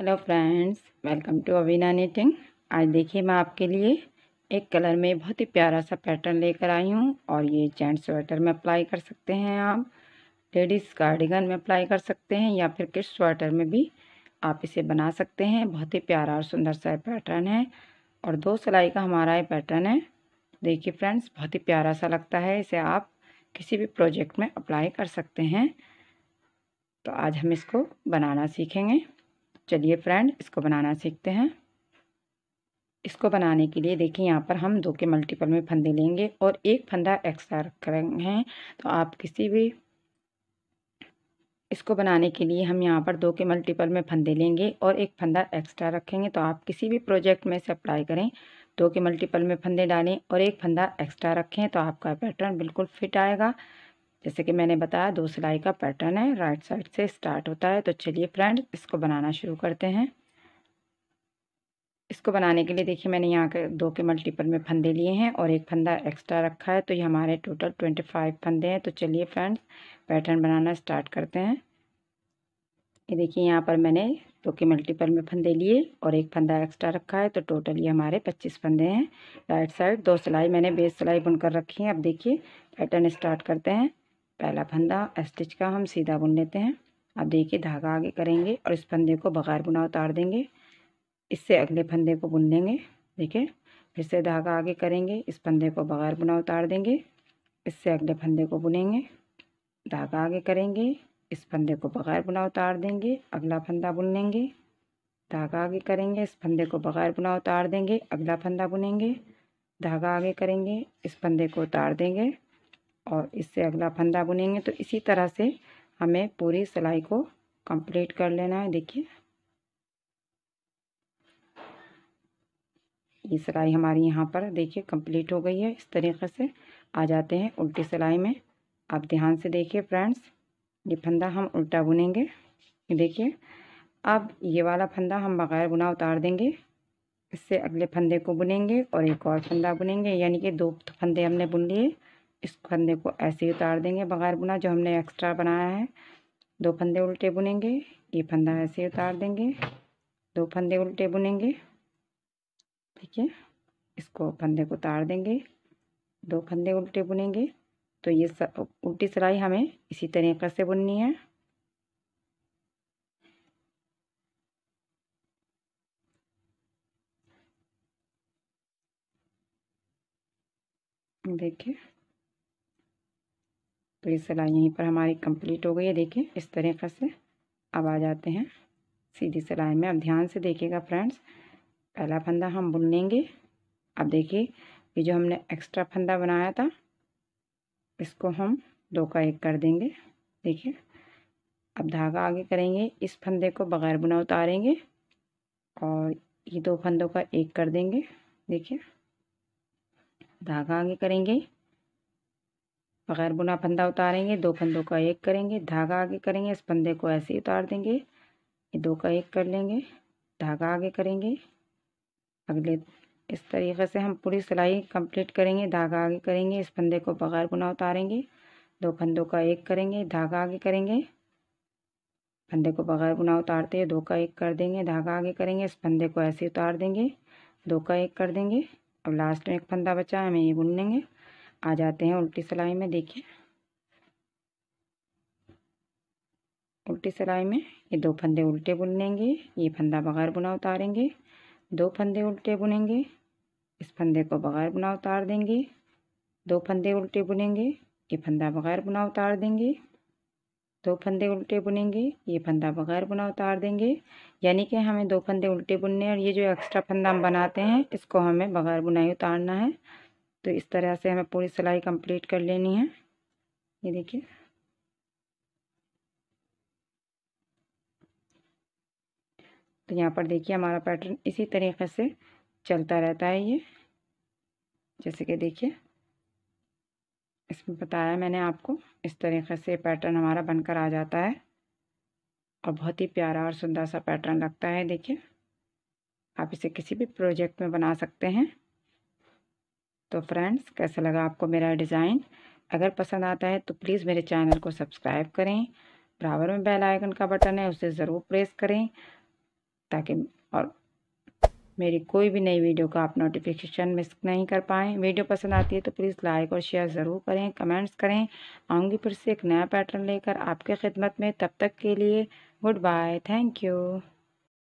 hello friends welcome to अवीना knitting आज देखिए मैं आपके लिए एक कलर में बहुत ही प्यारा सा पैटर्न लेकर आई हूँ और ये जेंट्स स्वेटर में अप्लाई कर सकते हैं आप लेडीज़ कार्डिगन में अप्लाई कर सकते हैं या फिर किस स्वेटर में भी आप इसे बना सकते हैं बहुत ही प्यारा और सुंदर सा पैटर्न है और दो सिलाई का हमारा ये पैटर्न है देखिए फ्रेंड्स बहुत ही प्यारा सा लगता है इसे आप किसी भी प्रोजेक्ट में अप्लाई कर सकते हैं तो आज हम इसको बनाना सीखेंगे चलिए फ्रेंड इसको बनाना सीखते हैं इसको बनाने के लिए देखिए यहाँ पर हम दो के मल्टीपल में फंदे लेंगे और एक फंदा एक्स्ट्रा रख रहे हैं तो आप किसी भी इसको बनाने के लिए हम यहाँ पर दो के मल्टीपल में फंदे लेंगे और एक फंदा एक्स्ट्रा रखेंगे तो आप किसी भी प्रोजेक्ट में से अप्लाई करें दो के मल्टीपल में फंदे डालें और एक फंदा एक्स्ट्रा रखें तो आपका पैटर्न बिल्कुल फिट आएगा जैसे कि मैंने बताया दो सिलाई का पैटर्न है राइट साइड से स्टार्ट होता है तो चलिए फ्रेंड इसको बनाना शुरू करते हैं इसको बनाने के लिए देखिए मैंने यहाँ के दो के मल्टीपल में फंदे लिए हैं और एक फंदा एक्स्ट्रा रखा है तो ये हमारे टोटल ट्वेंटी फाइव फंदे हैं तो चलिए फ्रेंड्स पैटर्न बनाना स्टार्ट करते हैं ये देखिए यहाँ पर मैंने दो के मल्टीपल में फंदे लिए और एक फंदा एक्स्ट्रा रखा है तो टोटल ये हमारे पच्चीस फंदे हैं राइट साइड दो सिलाई मैंने बेस सिलाई बुन कर रखी है अब देखिए पैटर्न स्टार्ट करते हैं पहला फंदा स्टिच का हम सीधा बुन लेते हैं आप देखिए धागा आगे करेंगे और इस फंदे को बगैर बुना उतार देंगे इससे अगले फंदे को बुन लेंगे देखिए फिर से धागा आगे करेंगे इस फंदे को बगैर बुना उतार देंगे इससे अगले फंदे को बुनेंगे धागा आगे करेंगे इस फंदे को बगैर बुना उतार देंगे अगला फंदा बुन लेंगे धागा आगे करेंगे इस फंदे को बगैर बुना उतार देंगे अगला फंदा बुनेंगे धागा आगे करेंगे इस फंदे को उतार देंगे और इससे अगला फंदा बुनेंगे तो इसी तरह से हमें पूरी सिलाई को कंप्लीट कर लेना है देखिए ये सिलाई हमारी यहाँ पर देखिए कंप्लीट हो गई है इस तरीके से आ जाते हैं उल्टी सिलाई में आप ध्यान से देखिए फ्रेंड्स ये फंदा हम उल्टा बुनेंगे देखिए अब ये वाला फंदा हम बग़ैर बुना उतार देंगे इससे अगले फंदे को बुनेंगे और एक और फंदा बुनेंगे यानी कि दो फंदे हमने बुन लिए इस फंदे को ऐसे ही उतार देंगे बगैर बुना जो हमने एक्स्ट्रा बनाया है दो फंदे उल्टे बुनेंगे ये फंदा ऐसे ही उतार देंगे दो फंदे उल्टे बुनेंगे ठीक है इसको फंदे को उतार देंगे दो फंदे उल्टे बुनेंगे तो ये उल्टी सिलाई हमें इसी तरीके से बुननी है देखिए तो ये सिलाई यहीं पर हमारी कंप्लीट हो गई है देखिए इस तरीके से अब आ जाते हैं सीधी सिलाई में अब ध्यान से देखिएगा फ्रेंड्स पहला फंदा हम बुन लेंगे अब देखिए ये जो हमने एक्स्ट्रा फंदा बनाया था इसको हम दो का एक कर देंगे देखिए अब धागा आगे करेंगे इस फंदे को बगैर बुना उतारेंगे और ये दो फंदों का एक कर देंगे देखिए धागा आगे करेंगे बगैर बुना फंदा उतारेंगे दो फंदों का एक करेंगे धागा आगे करेंगे इस फंदे को ऐसे ही उतार देंगे ये दो का एक कर लेंगे धागा आगे करेंगे अगले इस तरीके से हम पूरी सिलाई कंप्लीट करेंगे धागा आगे करेंगे इस फंदे को बगैर बुना उतारेंगे दो फंदों का एक करेंगे धागा आगे करेंगे फंदे को बगैर बुना उतारते दो का एक कर देंगे धागा आगे करेंगे इस फंदे को ऐसे उतार देंगे दो का एक कर देंगे अब लास्ट में एक फंदा बचा हमें ये बुन लेंगे आ जाते हैं उल्टी सिलाई में देखिए उल्टी सिलाई में ये दो फंदे उल्टे बुन लेंगे ये फंदा बगैर बुना उतारेंगे दो फंदे उल्टे बुनेंगे इस फंदे को बगैर बुना उतार देंगे दो फंदे उल्टे बुनेंगे ये फंदा बगैर बुना उतार देंगे दो फंदे उल्टे बुनेंगे ये फंदा बगैर बुना उतार देंगे यानी कि हमें दो फंदे उल्टे बुनने और ये जो एक्स्ट्रा फंदा हम बनाते हैं इसको हमें बगैर बुनाई उतारना है तो इस तरह से हमें पूरी सिलाई कंप्लीट कर लेनी है ये देखिए तो यहाँ पर देखिए हमारा पैटर्न इसी तरीके से चलता रहता है ये जैसे कि देखिए इसमें बताया मैंने आपको इस तरीके से पैटर्न हमारा बनकर आ जाता है और बहुत ही प्यारा और सुंदर सा पैटर्न लगता है देखिए आप इसे किसी भी प्रोजेक्ट में बना सकते हैं तो फ्रेंड्स कैसा लगा आपको मेरा डिज़ाइन अगर पसंद आता है तो प्लीज़ मेरे चैनल को सब्सक्राइब करें बराबर में बेल आइकन का बटन है उसे ज़रूर प्रेस करें ताकि और मेरी कोई भी नई वीडियो का आप नोटिफिकेशन मिस नहीं कर पाएँ वीडियो पसंद आती है तो प्लीज़ लाइक और शेयर ज़रूर करें कमेंट्स करें आऊँगी फिर से एक नया पैटर्न लेकर आपके खिदमत में तब तक के लिए गुड बाय थैंक यू